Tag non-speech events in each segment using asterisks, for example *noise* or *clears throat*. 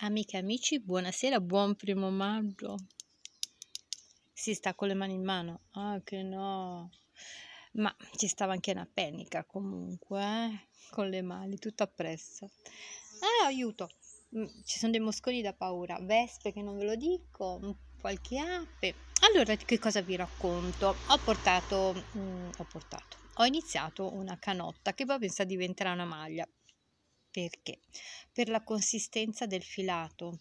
Amiche e amici, buonasera, buon primo maggio. Si sta con le mani in mano. Ah, che no. Ma ci stava anche una penica comunque, eh? con le mani, tutto appresso. Ah, aiuto. Mm, ci sono dei mosconi da paura, vespe che non ve lo dico, mm, qualche ape. Allora, che cosa vi racconto? Ho portato, mh, mm, ho portato, ho iniziato una canotta che poi pensa diventerà una maglia perché? Per la consistenza del filato.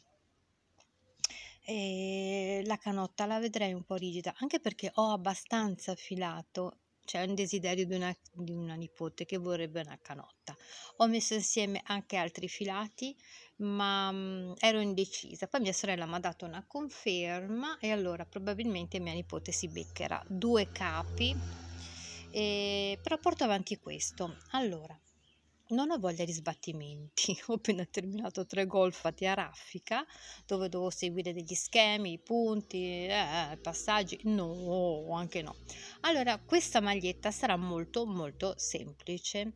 E eh, la canotta la vedrei un po' rigida, anche perché ho abbastanza filato c'è cioè un desiderio di una, di una, nipote che vorrebbe una canotta. Ho messo insieme anche altri filati, ma mh, mm, ero indecisa. Poi mia sorella mi ha dato una conferma e allora probabilmente mia nipote si beccherà due capi. E, eh, però porto avanti questo. Allora, non ho voglia di sbattimenti. *laughs* Ho appena terminato tre gol fatti a raffica dove devo seguire degli schemi, i punti, eh, eh, passaggi. No, anche no. Allora, questa maglietta sarà molto molto semplice.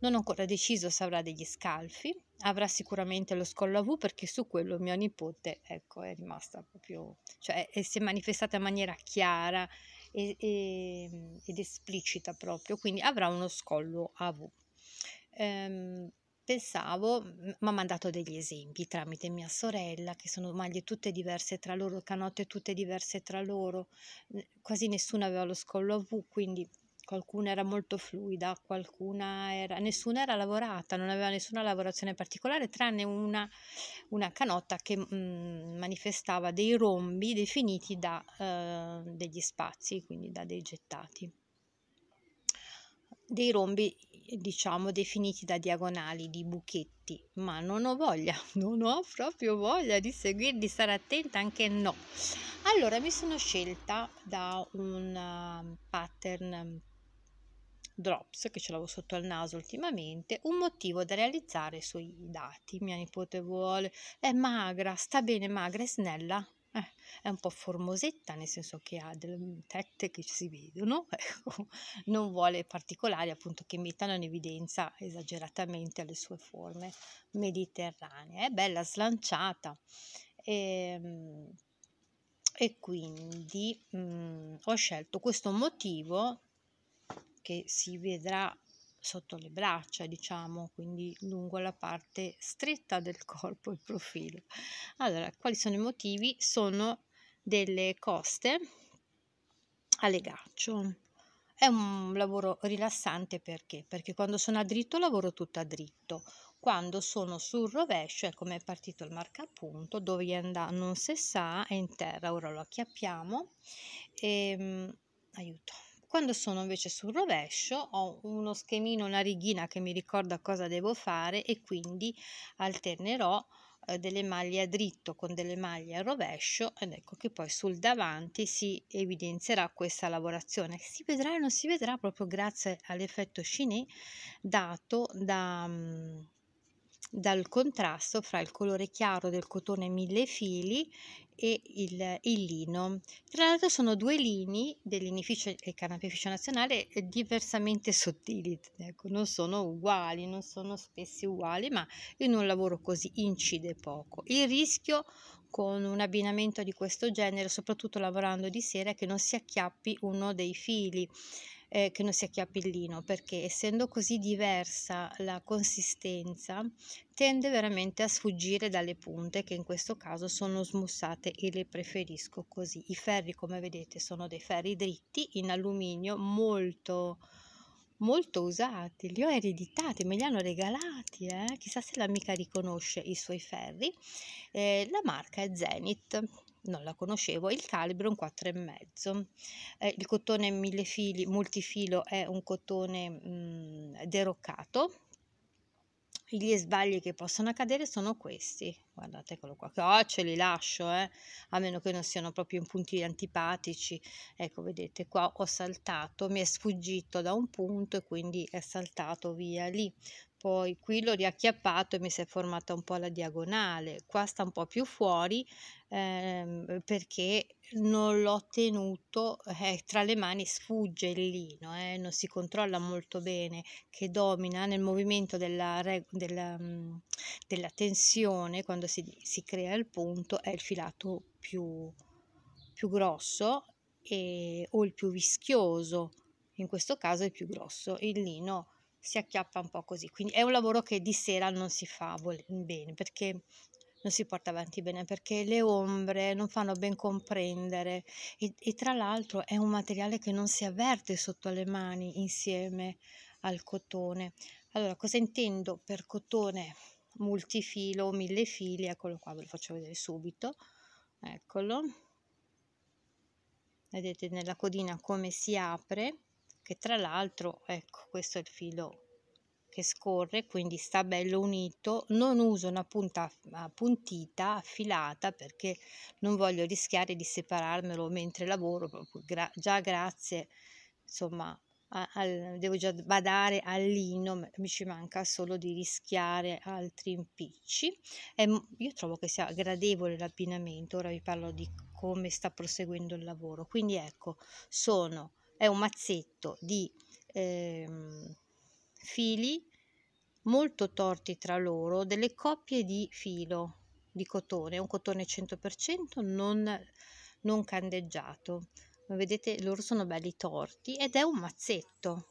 Non ho ancora deciso se avrà degli scalfi, avrà sicuramente lo scollo a V perché su quello mio nipote ecco, è rimasta proprio, cioè si è manifestata in maniera chiara e, e, ed esplicita proprio, quindi avrà uno scollo a V ehm, pensavo, mi ha mandato degli esempi tramite mia sorella, che sono maglie tutte diverse tra loro, canotte tutte diverse tra loro, quasi nessuna aveva lo scollo a V, quindi qualcuna era molto fluida, qualcuna era, nessuna era lavorata, non aveva nessuna lavorazione particolare, tranne una, una canotta che mh, mm, manifestava dei rombi definiti da eh, degli spazi, quindi da dei gettati. Dei rombi diciamo definiti da diagonali di buchetti, ma non ho voglia, *laughs* non ho proprio voglia di seguirli, stare attenta anche no. Allora mi sono scelta da un um, pattern um, drops che ce l'avevo sotto al naso ultimamente, un motivo da realizzare sui dati. Mia nipote vuole, è magra, sta bene magra e snella, eh, è un po' formosetta, nel senso che ha delle mm, tette che si vedono, *laughs* ecco. non vuole particolari appunto che mettano in evidenza esageratamente le sue forme mediterranee. È bella, slanciata e, ehm, e quindi mh, mm, ho scelto questo motivo che si vedrà sotto le braccia, diciamo, quindi lungo la parte stretta del *laughs* corpo, il profilo. Allora, quali sono i motivi? Sono delle coste a legaccio. È un lavoro rilassante perché? Perché quando sono a dritto lavoro tutta a dritto, quando sono sul rovescio, è come è partito il marcapunto, dove è non si sa, è in terra, ora lo acchiappiamo. E, ehm, aiuto quando sono invece sul rovescio ho uno schemino, una righina che mi ricorda cosa devo fare e quindi alternerò eh, delle maglie a dritto con delle maglie a rovescio ed ecco che poi sul davanti si evidenzierà questa lavorazione si vedrà e non si vedrà proprio grazie all'effetto Chiné dato da... Um, dal contrasto fra il colore chiaro del cotone mille fili e il, il lino. Tra l'altro sono due lini dell'inificio e eh, canapificio nazionale eh, diversamente sottili, ecco, non sono uguali, non sono spessi uguali, ma in un lavoro così incide poco. Il rischio con un abbinamento di questo genere, soprattutto lavorando di sera, è che non si acchiappi uno dei fili eh, che non sia chiapellino perché essendo così diversa la consistenza tende veramente a sfuggire dalle punte che in questo caso sono smussate e le preferisco così. I ferri come vedete sono dei ferri dritti in alluminio molto molto usati, li ho ereditati, me li hanno regalati, eh? chissà se l'amica riconosce i suoi ferri. Eh, la marca è Zenith, non la conoscevo, il calibro è un 4,5. Eh, il cotone mille fili, multifilo è un cotone mh, mhmm, deroccato. Gli sbagli che possono accadere sono questi, guardate eccolo qua, che oh, ce li lascio, eh? a meno che non siano proprio in punti antipatici, ecco vedete qua ho saltato, mi è sfuggito da un punto e quindi è saltato via lì, poi qui l'ho riacchiappato e mi si è formata un po' la diagonale, qua sta un po' più fuori ehm, eh, perché non l'ho tenuto eh, tra le mani, sfugge il lino, eh, non si controlla molto bene, che domina nel movimento della, della, mm, della tensione quando si, si, crea il punto, è il filato più, più grosso e, o il più vischioso, in questo caso è il più grosso, il lino si acchiappa un po' così. Quindi è un lavoro che di sera non si fa bene perché non si porta avanti bene perché le ombre non fanno ben comprendere e, e tra l'altro è un materiale che non si avverte sotto le mani insieme al cotone. Allora, cosa intendo per cotone multifilo, mille fili? Eccolo qua, ve lo faccio vedere subito. Eccolo. Vedete nella codina come si apre che tra l'altro ecco questo è il filo che scorre quindi sta bello unito non uso una punta appuntita affilata perché non voglio rischiare di separarmelo mentre lavoro proprio gra già grazie insomma al, devo già badare al lino, mi ci manca solo di rischiare altri impicci. E io trovo che sia gradevole l'abbinamento, ora vi parlo di come sta proseguendo il lavoro. Quindi ecco, sono è un mazzetto di eh, fili molto torti tra loro, delle coppie di filo di cotone, un cotone 100% non, non candeggiato. vedete loro sono belli torti ed è un mazzetto.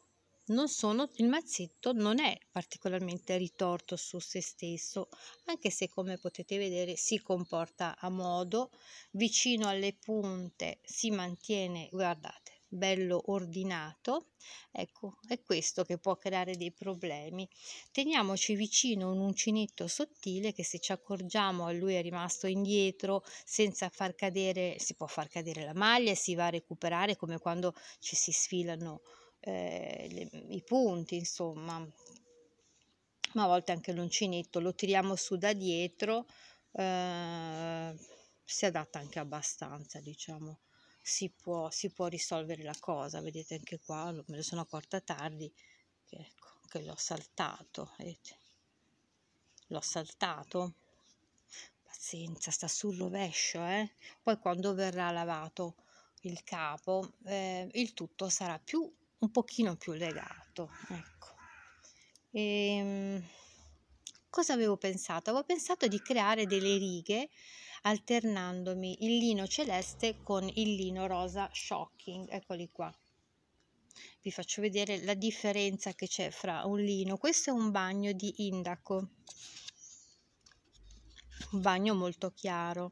Sono, il mazzetto non è particolarmente ritorto su se stesso, anche se come potete vedere si comporta a modo, vicino alle punte si mantiene, guardate, bello ordinato, ecco, è questo che può creare dei problemi. Teniamoci vicino un uncinetto sottile che se ci accorgiamo a lui è rimasto indietro senza far cadere, si può far cadere la maglia e si va a recuperare come quando ci si sfilano eh, le, i punti, insomma. Ma a volte anche l'uncinetto lo tiriamo su da dietro, eh, si adatta anche abbastanza, diciamo si può, si può risolvere la cosa. Vedete anche qua, me lo sono accorta tardi, che, ecco, che l'ho saltato, vedete. L'ho saltato. Pazienza, sta sul rovescio, eh. Poi quando verrà lavato il capo, eh, il tutto sarà più, un pochino più legato, ecco. E, ehm, cosa avevo pensato? Avevo pensato di creare delle righe alternandomi il lino celeste con il lino rosa shocking. Eccoli qua. Vi faccio vedere la differenza che c'è fra un lino. Questo è un bagno di indaco, un bagno molto chiaro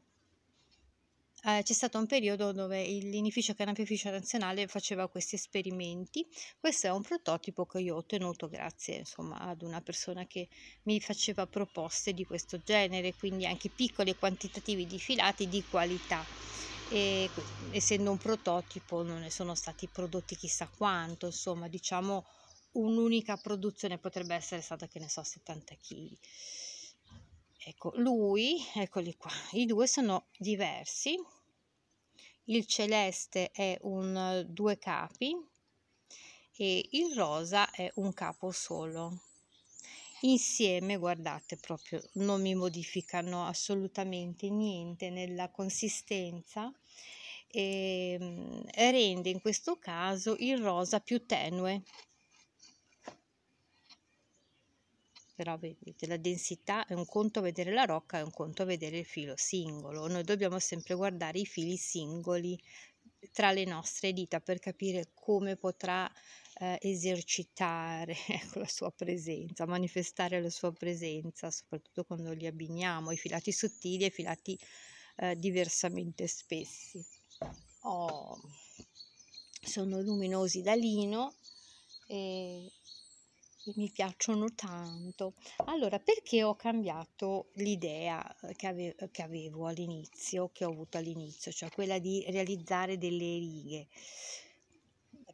Ehm, c'è stato un periodo dove l'inificio canapificio nazionale faceva questi esperimenti. Questo è un prototipo che io ho ottenuto grazie insomma, ad una persona che mi faceva proposte di questo genere, quindi anche piccoli quantitativi di filati di qualità. E, essendo un prototipo non ne sono stati prodotti chissà quanto, insomma diciamo un'unica produzione potrebbe essere stata che ne so 70 kg. Ecco, lui, eccoli qua, i due sono diversi. Il celeste è un eh, due capi e il rosa è un capo solo. Insieme, guardate, proprio non mi modificano assolutamente niente nella consistenza e ehm, rende in questo caso il rosa più tenue però vedi, della densità è un conto vedere la rocca, è un conto vedere il filo singolo. Noi dobbiamo sempre guardare i fili singoli tra le nostre dita per capire come potrà eh, esercitare *laughs* ecco, la sua presenza, manifestare la sua presenza, soprattutto quando li abbiniamo, i filati sottili e i filati eh, diversamente spessi. Oh, sono luminosi da lino e che mi piacciono tanto. Allora, perché ho cambiato l'idea eh, che, ave- che avevo all'inizio, che ho avuto all'inizio, cioè quella di realizzare delle righe?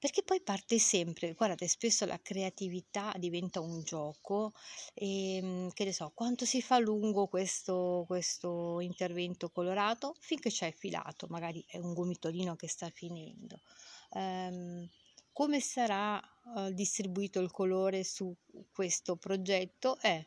perché poi parte sempre, guardate, spesso la creatività diventa un gioco e ehm, che ne so, quanto si fa lungo questo, questo intervento colorato finché c'è il filato, magari è un gomitolino che sta finendo. Um, come sarà distribuito il colore su questo progetto è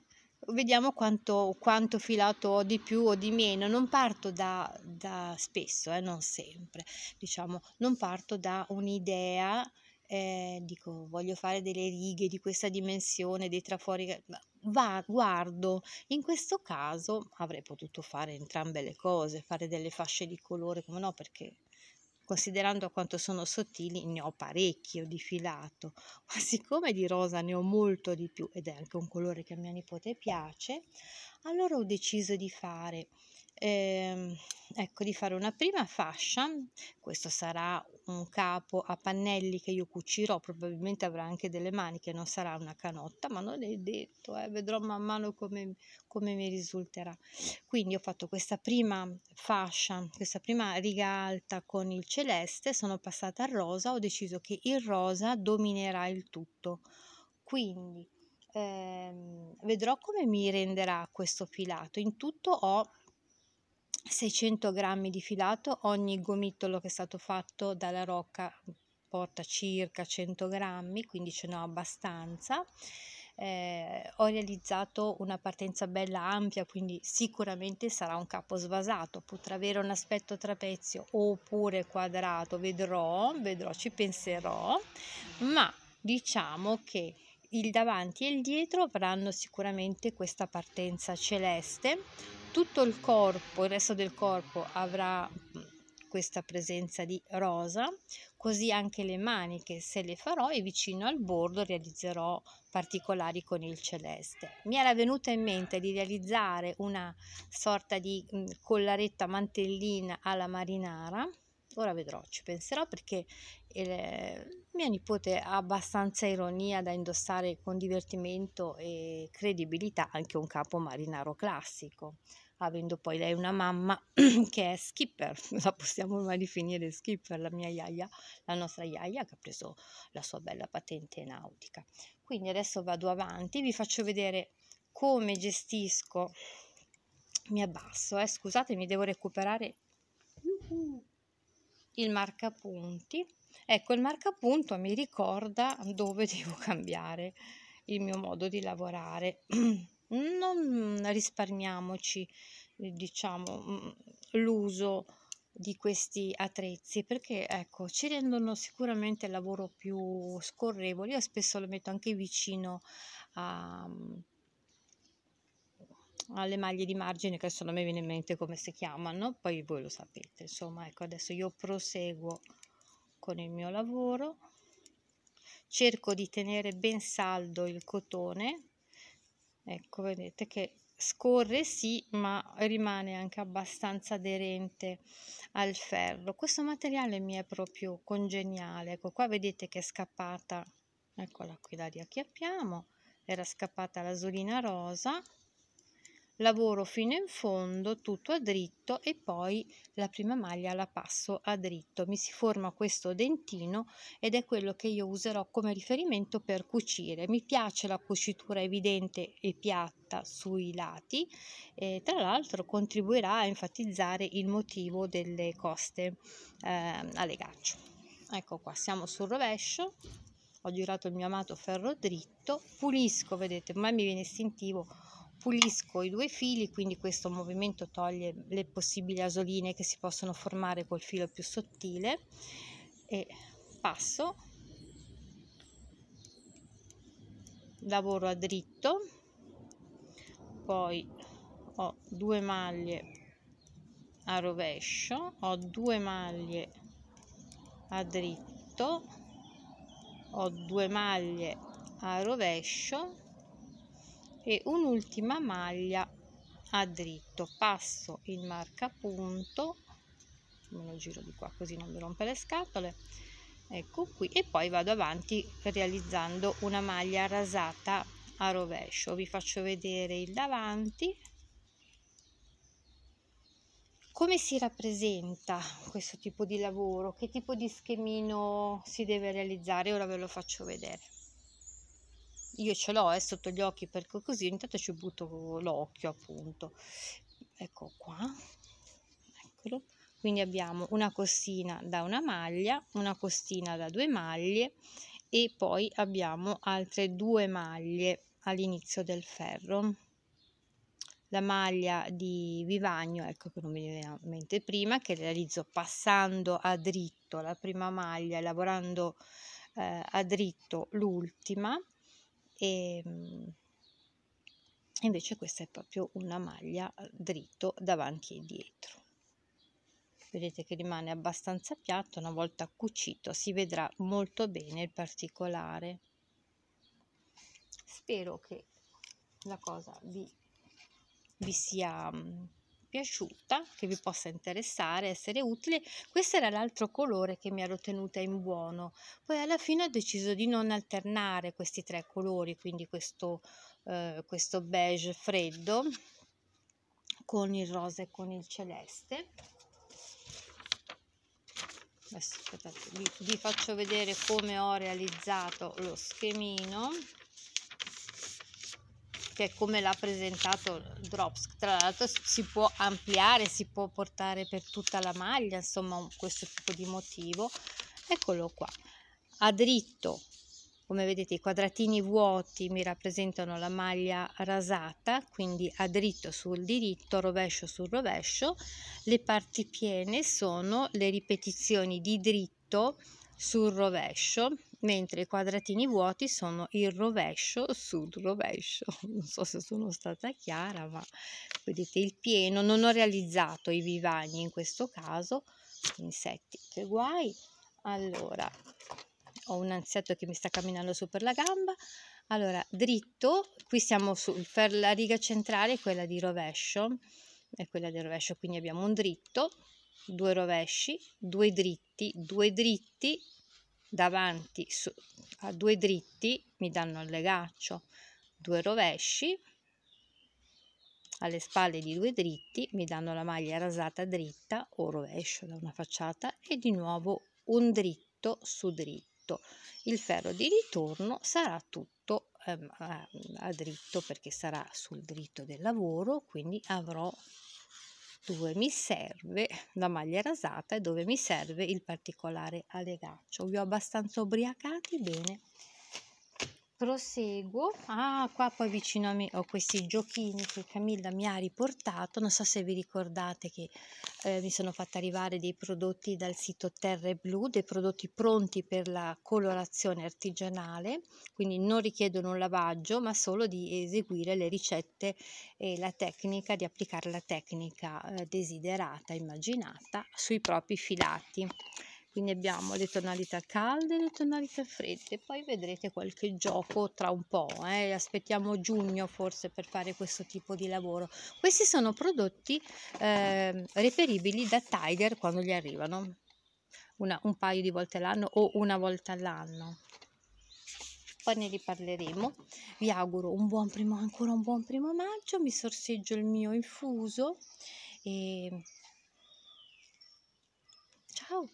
vediamo quanto, quanto, filato ho di più o di meno, non parto da, da spesso, eh, non sempre, diciamo, non parto da un'idea, eh, dico voglio fare delle righe di questa dimensione, dei trafori, va, guardo, in questo caso avrei potuto fare entrambe le cose, fare delle fasce di colore, come no, perché Considerando quanto sono sottili, ne ho parecchio di filato, *laughs* ma siccome di rosa ne ho molto di più ed è anche un colore che a mia nipote piace, allora ho deciso di fare eh, ecco di fare una prima fascia questo sarà un capo a pannelli che io cucirò probabilmente avrà anche delle maniche non sarà una canotta ma non è detto eh, vedrò man mano come, come mi risulterà quindi ho fatto questa prima fascia questa prima riga alta con il celeste sono passata al rosa ho deciso che il rosa dominerà il tutto quindi ehm, vedrò come mi renderà questo filato in tutto ho 600 grammi di filato, ogni gomitolo che è stato fatto dalla rocca porta circa 100 grammi, quindi ce n'ho abbastanza. Eh, ho realizzato una partenza bella ampia, quindi sicuramente sarà un capo svasato, potrà avere un aspetto trapezio oppure quadrato, vedrò, vedrò, ci penserò, ma diciamo che il davanti e il dietro avranno sicuramente questa partenza celeste tutto il corpo, il resto del corpo avrà questa presenza di rosa, così anche le maniche se le farò e vicino al bordo realizzerò particolari con il celeste. Mi era venuta in mente di realizzare una sorta di collaretta mantellina alla marinara, ora vedrò, ci penserò perché eh, mia nipote ha abbastanza ironia da indossare con divertimento e credibilità anche un capo marinaro classico, avendo poi lei una mamma *clears throat* che è skipper, *laughs* la possiamo mai definire skipper, la mia iaia, la nostra iaia che ha preso la sua bella patente nautica. Quindi adesso vado avanti, vi faccio vedere come gestisco, mi abbasso, eh, scusate devo recuperare il marcapunti Ecco, il marcapunto mi ricorda dove *laughs* devo cambiare il mio modo di lavorare. *clears throat* Non risparmiamoci, eh, diciamo, mm, l'uso di questi attrezzi perché ecco ci rendono sicuramente il lavoro più scorrevole io spesso lo metto anche vicino a, mm, alle maglie di margine che adesso non mi viene in mente come si chiamano poi voi lo sapete insomma ecco adesso io proseguo con il mio lavoro cerco di tenere ben saldo il cotone ecco vedete che scorre sì ma rimane anche abbastanza aderente al ferro questo materiale mi è proprio congeniale ecco qua vedete che è scappata eccola qui la riacchiappiamo era scappata la solina rosa lavoro fino in fondo tutto a dritto e poi la prima maglia la passo a dritto mi si forma questo dentino ed è quello che io userò come riferimento per cucire mi piace la cucitura evidente e piatta sui lati e tra l'altro contribuirà a enfatizzare il motivo delle coste eh, a legaccio ecco qua siamo sul rovescio ho girato il mio amato ferro dritto pulisco vedete ma mi viene istintivo pulisco i due fili quindi questo movimento toglie le possibili asoline che si possono formare col filo più sottile e passo lavoro a dritto poi ho due maglie a rovescio ho due maglie a dritto ho due maglie a rovescio e un'ultima maglia a dritto passo il marcapunto me lo giro di qua così non mi rompe le scatole ecco qui e poi vado avanti realizzando una maglia rasata a rovescio vi faccio vedere il davanti come si rappresenta questo tipo di lavoro che tipo di schemino si deve realizzare ora ve lo faccio vedere io ce l'ho eh, sotto gli occhi perché così intanto ci butto l'occhio appunto ecco qua eccolo quindi abbiamo una costina da una maglia una costina da due maglie e poi abbiamo altre due maglie all'inizio del ferro la maglia di vivagno ecco che non mi viene in mente prima che realizzo passando a dritto la prima maglia lavorando eh, a dritto l'ultima e ehm, invece questa è proprio una maglia eh, dritto davanti e dietro vedete che rimane abbastanza piatto una volta cucito si vedrà molto bene il particolare spero che la cosa vi, vi sia mm, piaciuta, che vi possa interessare, essere utile. Questo era l'altro colore che mi ero tenuta in buono. Poi alla fine ho deciso di non alternare questi tre colori, quindi questo, eh, questo beige freddo con il rosa e con il celeste. Adesso aspettate, vi, vi faccio vedere come ho realizzato lo schemino che come l'ha presentato Drops, tra l'altro si può ampliare, si può portare per tutta la maglia, insomma questo tipo di motivo, eccolo qua, a dritto, come vedete i quadratini vuoti mi rappresentano la maglia rasata, quindi a dritto sul diritto, rovescio sul rovescio, le parti piene sono le ripetizioni di dritto sul rovescio mentre i quadratini vuoti sono il rovescio sul rovescio. *laughs* Non so se sono stata chiara, ma vedete il pieno. Non ho realizzato i vivagni in questo caso, insetti, che guai. Allora, ho un anzietto che mi sta camminando su per la gamba. Allora, dritto, qui siamo su, per la riga centrale, quella di rovescio, è quella del rovescio, quindi abbiamo un dritto, due rovesci, due dritti, due dritti, davanti su, a due dritti mi danno al legaccio due rovesci alle spalle di due dritti mi danno la maglia rasata dritta o rovescio da una facciata e di nuovo un dritto su dritto il ferro di ritorno sarà tutto ehm, a, a dritto perché sarà sul dritto del lavoro quindi avrò dove mi serve la maglia rasata e dove mi serve il particolare a Vi ho abbastanza ubriacati bene proseguo ah qua poi vicino a me ho questi giochini che Camilla mi ha riportato non so se vi ricordate che eh, mi sono fatta arrivare dei prodotti dal sito Terre Blu dei prodotti pronti per la colorazione artigianale quindi non richiedono un lavaggio ma solo di eseguire le ricette e la tecnica di applicare la tecnica eh, desiderata immaginata sui propri filati quindi abbiamo le tonalità calde e le tonalità fredde poi vedrete qualche gioco tra un po' eh? aspettiamo giugno forse per fare questo tipo di lavoro questi sono prodotti eh, reperibili da Tiger quando gli arrivano una, un paio di volte all'anno o una volta all'anno poi ne riparleremo vi auguro un buon primo ancora un buon primo maggio mi sorseggio il mio infuso e ciao